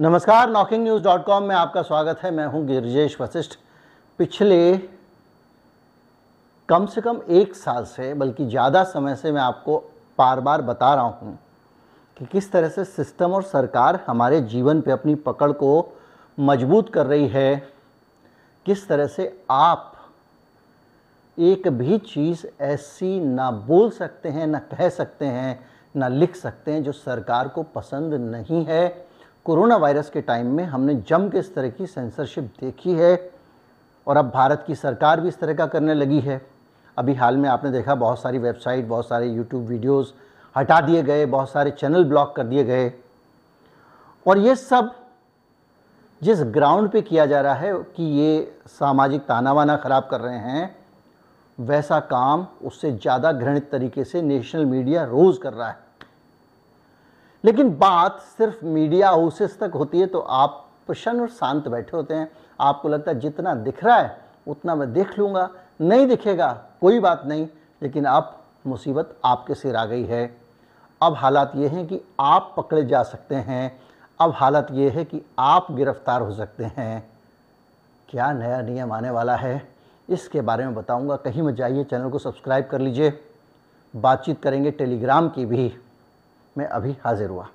नमस्कार knocking news dot com में आपका स्वागत है मैं हूं गिरजेश वशिष्ठ पिछले कम से कम एक साल से बल्कि ज़्यादा समय से मैं आपको बार बार बता रहा हूं कि किस तरह से सिस्टम और सरकार हमारे जीवन पे अपनी पकड़ को मजबूत कर रही है किस तरह से आप एक भी चीज़ ऐसी ना बोल सकते हैं ना कह सकते हैं ना लिख सकते हैं जो सरकार को पसंद नहीं है कोरोना वायरस के टाइम में हमने जम के इस तरह की सेंसरशिप देखी है और अब भारत की सरकार भी इस तरह का करने लगी है अभी हाल में आपने देखा बहुत सारी वेबसाइट बहुत सारे यूट्यूब वीडियोस हटा दिए गए बहुत सारे चैनल ब्लॉक कर दिए गए और ये सब जिस ग्राउंड पे किया जा रहा है कि ये सामाजिक ताना वाना ख़राब कर रहे हैं वैसा काम उससे ज़्यादा घृणित तरीके से नेशनल मीडिया रोज़ कर रहा है लेकिन बात सिर्फ मीडिया हाउसेस तक होती है तो आप प्रसन्न और शांत बैठे होते हैं आपको लगता है जितना दिख रहा है उतना मैं देख लूँगा नहीं दिखेगा कोई बात नहीं लेकिन अब मुसीबत आपके सिर आ गई है अब हालात ये हैं कि आप पकड़े जा सकते हैं अब हालत ये है कि आप गिरफ्तार हो सकते हैं क्या नया नियम आने वाला है इसके बारे में बताऊंगा कहीं मत जाइए चैनल को सब्सक्राइब कर लीजिए बातचीत करेंगे टेलीग्राम की भी में अभी हाजिर हुआ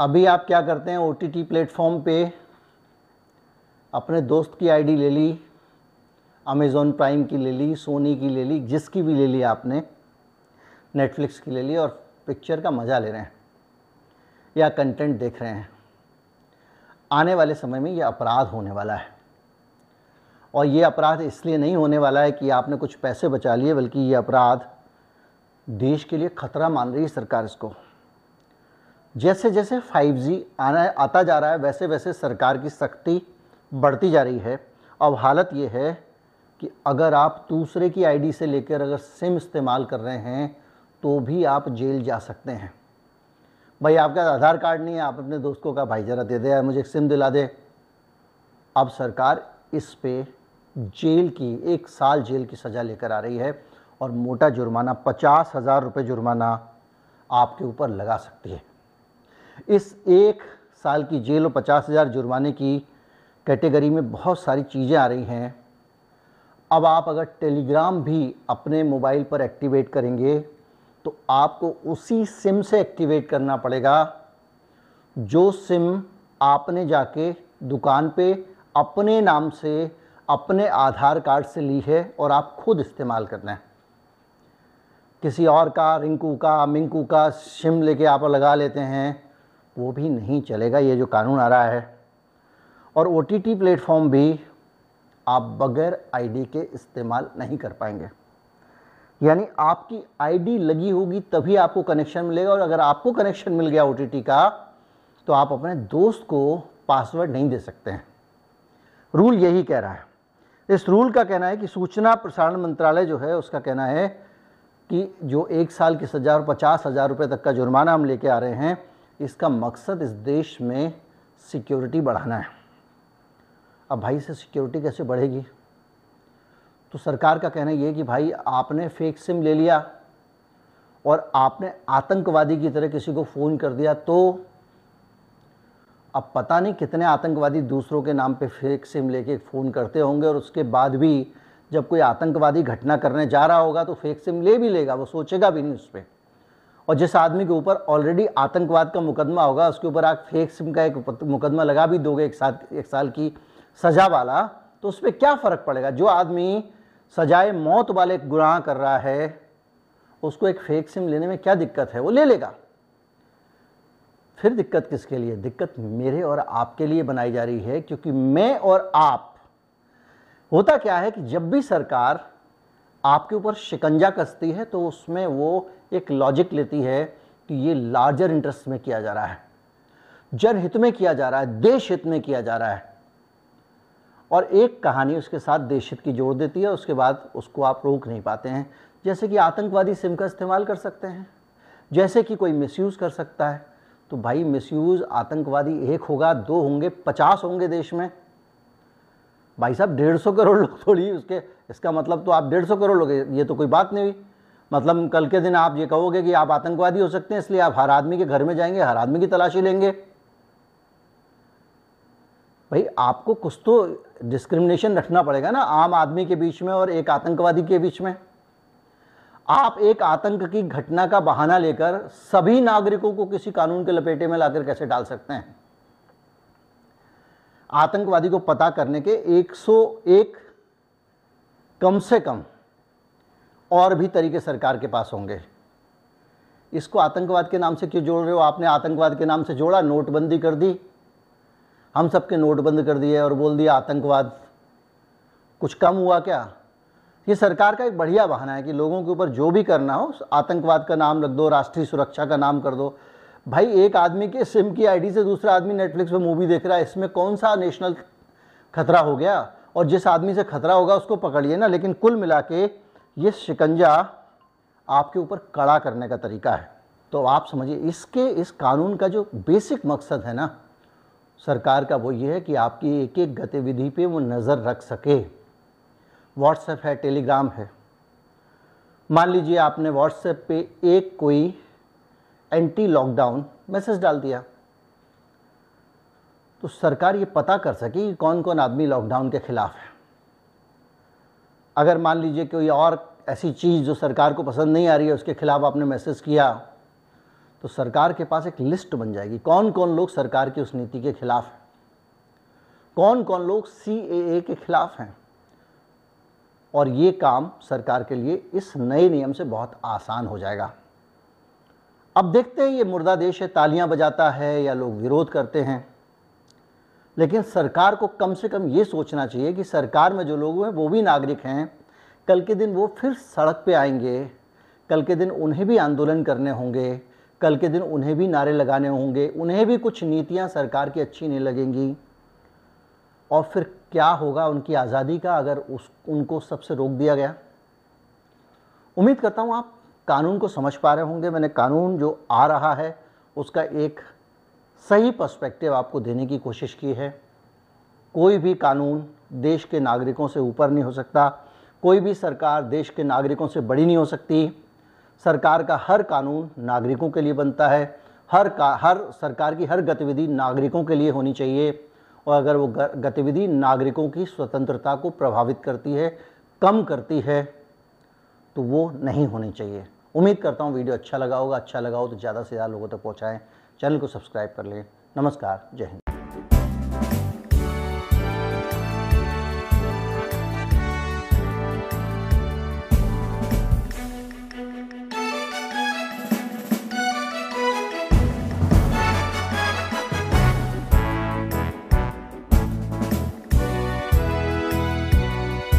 अभी आप क्या करते हैं ओ टी टी प्लेटफॉर्म पे अपने दोस्त की आईडी ले ली अमेज़ोन प्राइम की ले ली सोनी की ले ली जिसकी भी ले ली आपने नेटफ्लिक्स की ले ली और पिक्चर का मज़ा ले रहे हैं या कंटेंट देख रहे हैं आने वाले समय में यह अपराध होने वाला है और ये अपराध इसलिए नहीं होने वाला है कि आपने कुछ पैसे बचा लिए बल्कि ये अपराध देश के लिए खतरा मान रही है सरकार इसको जैसे जैसे 5G आना आता जा रहा है वैसे वैसे सरकार की सख्ती बढ़ती जा रही है अब हालत ये है कि अगर आप दूसरे की आईडी से लेकर अगर सिम इस्तेमाल कर रहे हैं तो भी आप जेल जा सकते हैं भाई आपका आधार कार्ड नहीं है आप अपने दोस्तों का भाई ज़रा दे दे यार मुझे एक सिम दिला दे अब सरकार इस पे जेल की एक साल जेल की सज़ा लेकर आ रही है और मोटा जुर्माना पचास हज़ार रुपये जुर्माना आपके ऊपर लगा सकती है इस एक साल की जेल और पचास हज़ार जुर्माने की कैटेगरी में बहुत सारी चीज़ें आ रही हैं अब आप अगर टेलीग्राम भी अपने मोबाइल पर एक्टिवेट करेंगे तो आपको उसी सिम से एक्टिवेट करना पड़ेगा जो सिम आपने जाके दुकान पे अपने नाम से अपने आधार कार्ड से ली है और आप खुद इस्तेमाल करना है किसी और का रिंकू का मिंकू का सिम लेके आप लगा लेते हैं वो भी नहीं चलेगा ये जो कानून आ रहा है और ओ टी टी प्लेटफॉर्म भी आप बगैर आईडी के इस्तेमाल नहीं कर पाएंगे यानी आपकी आईडी लगी होगी तभी आपको कनेक्शन मिलेगा और अगर आपको कनेक्शन मिल गया ओ का तो आप अपने दोस्त को पासवर्ड नहीं दे सकते हैं रूल यही कह रहा है इस रूल का कहना है कि सूचना प्रसारण मंत्रालय जो है उसका कहना है कि जो एक साल की सज़ा और पचास हज़ार रुपये तक का जुर्माना हम लेके आ रहे हैं इसका मकसद इस देश में सिक्योरिटी बढ़ाना है अब भाई से सिक्योरिटी कैसे बढ़ेगी तो सरकार का कहना यह कि भाई आपने फेक सिम ले लिया और आपने आतंकवादी की तरह किसी को फ़ोन कर दिया तो अब पता नहीं कितने आतंकवादी दूसरों के नाम पे फेक सिम लेके फ़ोन करते होंगे और उसके बाद भी जब कोई आतंकवादी घटना करने जा रहा होगा तो फेक सिम ले भी लेगा वो सोचेगा भी नहीं उस पर और जिस आदमी के ऊपर ऑलरेडी आतंकवाद का मुकदमा होगा उसके ऊपर आप फेक सिम का एक मुकदमा लगा भी दोगे एक साथ एक साल की सज़ा वाला तो उस पर क्या फ़र्क पड़ेगा जो आदमी सजाए मौत वाले गुनाह कर रहा है उसको एक फेक सिम लेने में क्या दिक्कत है वो ले लेगा फिर दिक्कत किसके लिए दिक्कत मेरे और आपके लिए बनाई जा रही है क्योंकि मैं और आप होता क्या है कि जब भी सरकार आपके ऊपर शिकंजा कसती है तो उसमें वो एक लॉजिक लेती है कि ये लार्जर इंटरेस्ट में किया जा रहा है जनहित में किया जा रहा है देश हित में किया जा रहा है और एक कहानी उसके साथ देश हित की जोड़ देती है उसके बाद उसको आप रोक नहीं पाते हैं जैसे कि आतंकवादी सिम का इस्तेमाल कर सकते हैं जैसे कि कोई मिसयूज़ कर सकता है तो भाई मिसयूज़ आतंकवादी एक होगा दो होंगे पचास होंगे देश में भाई साहब डेढ़ सौ करोड़ लोग थोड़ी उसके इसका मतलब तो आप डेढ़ सौ करोड़ लोग ये तो कोई बात नहीं हुई मतलब कल के दिन आप ये कहोगे कि आप आतंकवादी हो सकते हैं इसलिए आप हर आदमी के घर में जाएंगे हर आदमी की तलाशी लेंगे भाई आपको कुछ तो डिस्क्रिमिनेशन रखना पड़ेगा ना आम आदमी के बीच में और एक आतंकवादी के बीच में आप एक आतंक की घटना का बहाना लेकर सभी नागरिकों को किसी कानून के लपेटे में लाकर कैसे डाल सकते हैं आतंकवादी को पता करने के 101 कम से कम और भी तरीके सरकार के पास होंगे इसको आतंकवाद के नाम से क्यों जोड़ रहे हो आपने आतंकवाद के नाम से जोड़ा नोटबंदी कर दी हम सबके नोट बंद कर दिए और बोल दिया आतंकवाद कुछ कम हुआ क्या ये सरकार का एक बढ़िया बहाना है कि लोगों के ऊपर जो भी करना हो आतंकवाद का नाम रख दो राष्ट्रीय सुरक्षा का नाम कर दो भाई एक आदमी के सिम की आईडी से दूसरा आदमी नेटफ्लिक्स पर मूवी देख रहा है इसमें कौन सा नेशनल खतरा हो गया और जिस आदमी से खतरा होगा उसको पकड़िए ना लेकिन कुल मिला के ये शिकंजा आपके ऊपर कड़ा करने का तरीका है तो आप समझिए इसके इस कानून का जो बेसिक मकसद है ना सरकार का वो ये है कि आपकी एक एक गतिविधि पे वो नज़र रख सके व्हाट्सएप है टेलीग्राम है मान लीजिए आपने व्हाट्सएप पे एक कोई एंटी लॉकडाउन मैसेज डाल दिया तो सरकार ये पता कर सके कि कौन कौन आदमी लॉकडाउन के ख़िलाफ़ है अगर मान लीजिए कोई और ऐसी चीज़ जो सरकार को पसंद नहीं आ रही है उसके खिलाफ आपने मैसेज किया तो सरकार के पास एक लिस्ट बन जाएगी कौन कौन लोग सरकार की उस नीति के खिलाफ हैं कौन कौन लोग सी के खिलाफ हैं और ये काम सरकार के लिए इस नए नियम से बहुत आसान हो जाएगा अब देखते हैं ये मुर्दा देश है तालियां बजाता है या लोग विरोध करते हैं लेकिन सरकार को कम से कम ये सोचना चाहिए कि सरकार में जो लोग हैं वो भी नागरिक हैं कल के दिन वो फिर सड़क पे आएंगे कल के दिन उन्हें भी आंदोलन करने होंगे कल के दिन उन्हें भी नारे लगाने होंगे उन्हें भी कुछ नीतियां सरकार की अच्छी नहीं लगेंगी और फिर क्या होगा उनकी आज़ादी का अगर उस उनको सबसे रोक दिया गया उम्मीद करता हूँ आप कानून को समझ पा रहे होंगे मैंने कानून जो आ रहा है उसका एक सही पर्सपेक्टिव आपको देने की कोशिश की है कोई भी कानून देश के नागरिकों से ऊपर नहीं हो सकता कोई भी सरकार देश के नागरिकों से बड़ी नहीं हो सकती सरकार का हर कानून नागरिकों के लिए बनता है हर का हर सरकार की हर गतिविधि नागरिकों के लिए होनी चाहिए और अगर वो गतिविधि नागरिकों की स्वतंत्रता को प्रभावित करती है कम करती है तो वो नहीं होनी चाहिए उम्मीद करता हूँ वीडियो अच्छा लगा होगा अच्छा लगा हो तो ज़्यादा से ज़्यादा लोगों तक पहुँचाएँ चैनल को सब्सक्राइब कर लें नमस्कार जय हिंद